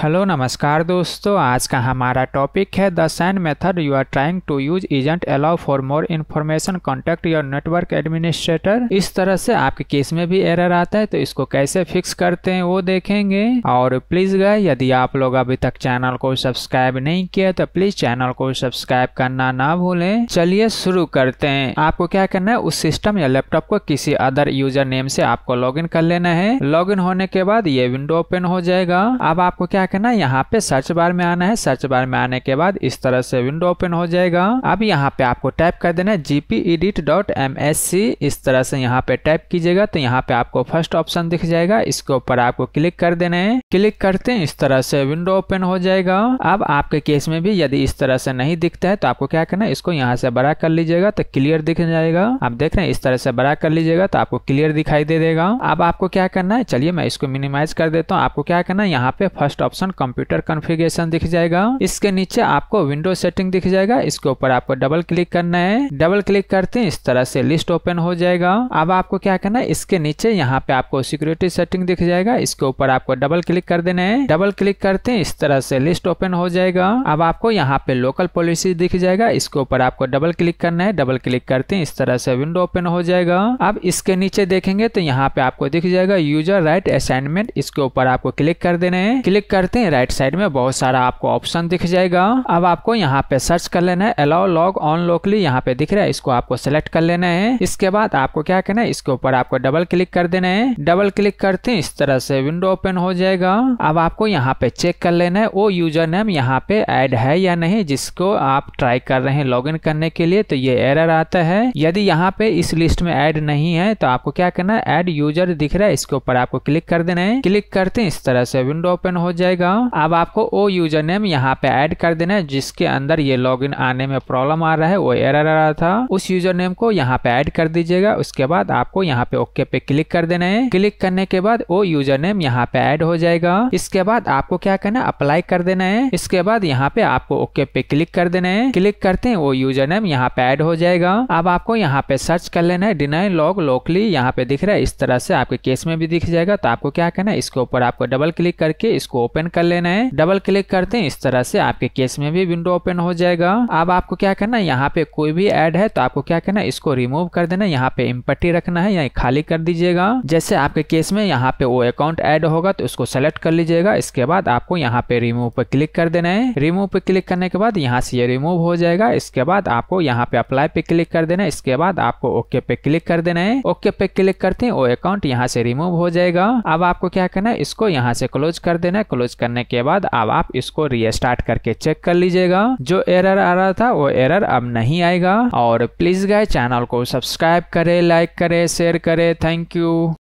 hello नमस्कार दोस्तों आज का हमारा टॉपिक है the same method you are trying to use agent allow for more information contact your network administrator इस तरह से आपके केस में भी एरर आता है तो इसको कैसे फिक्स करते हैं वो देखेंगे और प्लीज गए यदि आप लोग अभी तक चैनल को सब्सक्राइब नहीं किया तो प्लीज चैनल को सब्सक्राइब करना ना भूलें चलिए शुरू करते हैं आपको क्या करना है उस सिस्टम या लैपटॉप को किसी अदर यूजर नेम से आपको लॉग कर लेना है लॉग होने के बाद ये विंडो ओपन हो जाएगा अब आपको क्या क्या करना है यहाँ पे सर्च बार में आना है सर्च बार में आने के बाद इस तरह से विंडो ओपन हो जाएगा अब यहाँ पे आपको टाइप कर देना है GP edit dot M S C इस तरह से यहाँ पे टाइप कीजिएगा तो यहाँ पे आपको फर्स्ट ऑप्शन दिख जाएगा इसके ऊपर आपको क्लिक कर देना है क्लिक करते हैं इस तरह से विंडो ओपन हो जाएगा अब आपके केस में भी यदि इस तरह से नहीं दिखता है तो आपको क्या करना है इसको यहाँ से बड़ा कर लीजिएगा तो क्लियर दिख जाएगा आप देख रहे हैं इस तरह से बड़ा कर लीजिएगा तो आपको क्लियर दिखाई दे देगा अब आपको क्या करना है चलिए मैं इसको मिनिमाइज कर देता हूँ आपको क्या करना है यहाँ पे first option option computer configuration दिख जाएगा इसके नीचे आपको विंडो सेटिंग दिख जाएगा इसके ऊपर आपको डबल क्लिक करना है डबल क्लिक करते हैं इस तरह से लिस्ट ओपन हो जाएगा अब आपको क्या करना है इसके नीचे यहाँ पे आपको सिक्योरिटी सेटिंग दिख जाएगा इसके ऊपर आपको डबल क्लिक कर देना है डबल क्लिक करते हैं इस तरह से लिस्ट ओपन हो जाएगा अब आपको यहाँ पे लोकल पॉलिसी दिख जाएगा इसके ऊपर आपको डबल क्लिक करना है डबल क्लिक करते हैं इस तरह से विंडो ओपन हो जाएगा अब इसके नीचे देखेंगे तो यहाँ पे आपको दिख जाएगा यूजर राइट असाइनमेंट इसके ऊपर आपको क्लिक कर देना है क्लिक कर करते हैं राइट साइड में बहुत सारा आपको ऑप्शन दिख जाएगा अब आपको यहाँ पे सर्च कर लेना है अलाउ लॉग ऑन लोकली यहाँ पे दिख रहा है इसको आपको सेलेक्ट कर लेना है इसके बाद आपको क्या करना है इसके ऊपर आपको डबल क्लिक कर देना है डबल क्लिक करते हैं इस तरह से विंडो ओपन हो जाएगा अब आपको यहाँ पे चेक कर लेना है वो यूजर नेम यहाँ पे एड है या नहीं जिसको आप ट्राई कर रहे हैं लॉग करने के लिए तो ये एरर आता है यदि यहाँ पे इस लिस्ट में एड नहीं है तो आपको क्या करना है एड यूजर दिख रहा है इसके ऊपर आपको क्लिक कर देना है क्लिक करते हैं इस तरह से विंडो ओपन हो जाएगा जाएगा अब आपको वो यूजर नेम यहाँ पे ऐड कर देना है जिसके अंदर ये लॉगिन आने में प्रॉब्लम आ रहा है वो एरर आ रहा था उस यूजर नेम को यहाँ पे ऐड कर दीजिएगा उसके बाद आपको यहाँ पे ओके पे क्लिक कर देना है क्लिक करने के बाद वो यूजर नेम यहाँ पे ऐड हो जाएगा इसके बाद आपको क्या करना है अप्लाई कर देना है इसके बाद यहाँ पे आपको ओके पे क्लिक कर देना है क्लिक करते हैं वो यूजर नेम यहाँ पे ऐड हो जाएगा अब आपको यहाँ पे सर्च कर लेना है डिनाई लॉग लोकली यहाँ पे दिख रहा है इस तरह से आपके केस में भी दिख जाएगा तो आपको क्या करना है इसके ऊपर आपको डबल क्लिक करके इसको ओपन ओपन कर लेना है डबल क्लिक करते हैं इस तरह से आपके केस में भी विंडो ओपन हो जाएगा अब आपको क्या करना है यहाँ पे कोई भी एड है तो आपको क्या करना है इसको रिमूव कर देना यहाँ पे इम्पट्टी रखना है या खाली कर दीजिएगा जैसे आपके केस में यहाँ पे वो अकाउंट एड होगा तो उसको सेलेक्ट कर लीजिएगा इसके बाद आपको यहाँ पे रिमूव पर क्लिक कर देना है रिमूव पे क्लिक करने के बाद यहाँ से ये रिमूव हो जाएगा इसके बाद आपको यहाँ पे अप्लाई पे क्लिक कर देना है इसके बाद आपको ओके पे क्लिक कर देना है ओके पे क्लिक करते हैं वो अकाउंट यहाँ से रिमूव हो जाएगा अब आपको क्या करना है इसको यहाँ से क्लोज कर देना है क्लोज करने के बाद अब आप इसको रीस्टार्ट करके चेक कर लीजिएगा जो एरर आ रहा था वो एरर अब नहीं आएगा और प्लीज गाय चैनल को सब्सक्राइब करे लाइक करे शेयर करे थैंक यू